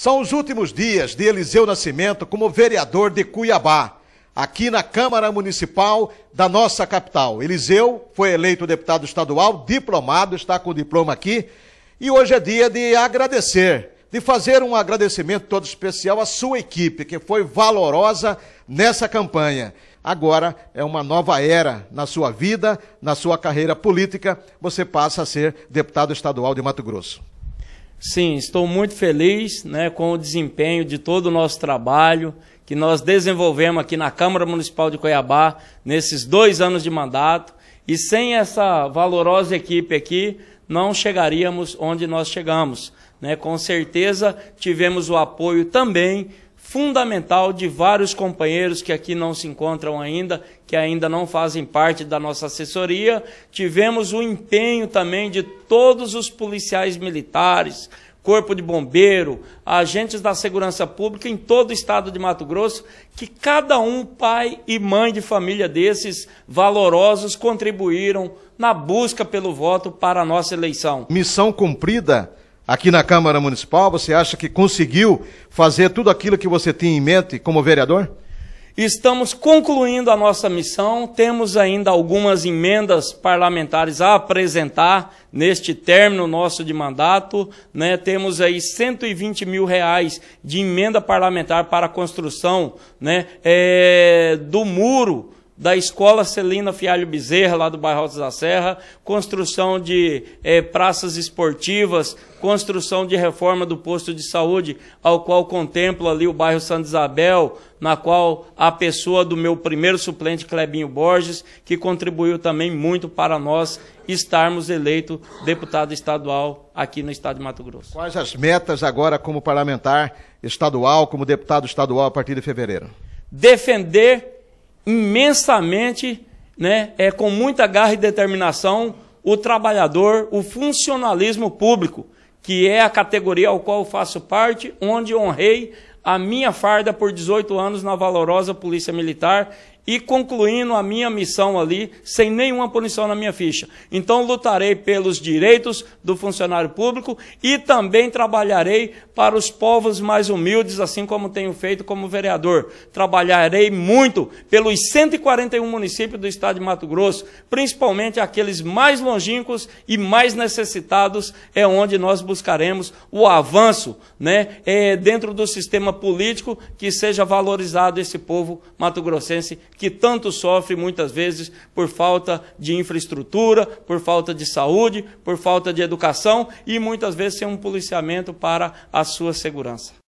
São os últimos dias de Eliseu Nascimento como vereador de Cuiabá, aqui na Câmara Municipal da nossa capital. Eliseu foi eleito deputado estadual, diplomado, está com o diploma aqui, e hoje é dia de agradecer, de fazer um agradecimento todo especial à sua equipe, que foi valorosa nessa campanha. Agora é uma nova era na sua vida, na sua carreira política, você passa a ser deputado estadual de Mato Grosso. Sim, estou muito feliz né, com o desempenho de todo o nosso trabalho que nós desenvolvemos aqui na Câmara Municipal de Cuiabá nesses dois anos de mandato. E sem essa valorosa equipe aqui, não chegaríamos onde nós chegamos. Né? Com certeza tivemos o apoio também fundamental de vários companheiros que aqui não se encontram ainda, que ainda não fazem parte da nossa assessoria. Tivemos o empenho também de todos os policiais militares, Corpo de Bombeiro, agentes da Segurança Pública em todo o estado de Mato Grosso, que cada um, pai e mãe de família desses valorosos, contribuíram na busca pelo voto para a nossa eleição. Missão cumprida aqui na Câmara Municipal? Você acha que conseguiu fazer tudo aquilo que você tinha em mente como vereador? Estamos concluindo a nossa missão, temos ainda algumas emendas parlamentares a apresentar neste término nosso de mandato. Né? Temos aí 120 mil reais de emenda parlamentar para a construção né? é, do muro da Escola Celina Fialho Bezerra, lá do Bairro da Serra, construção de eh, praças esportivas, construção de reforma do posto de saúde, ao qual contempla ali o bairro Santa Isabel, na qual a pessoa do meu primeiro suplente, Clebinho Borges, que contribuiu também muito para nós estarmos eleito deputado estadual aqui no estado de Mato Grosso. Quais as metas agora como parlamentar estadual, como deputado estadual a partir de fevereiro? Defender imensamente, né, é, com muita garra e determinação, o trabalhador, o funcionalismo público, que é a categoria ao qual eu faço parte, onde honrei a minha farda por 18 anos na valorosa Polícia Militar e concluindo a minha missão ali sem nenhuma punição na minha ficha. Então lutarei pelos direitos do funcionário público e também trabalharei para os povos mais humildes, assim como tenho feito como vereador. Trabalharei muito pelos 141 municípios do estado de Mato Grosso, principalmente aqueles mais longínquos e mais necessitados, é onde nós buscaremos o avanço, né, é, dentro do sistema político que seja valorizado esse povo mato-grossense que tanto sofre muitas vezes por falta de infraestrutura, por falta de saúde, por falta de educação e muitas vezes sem um policiamento para a sua segurança.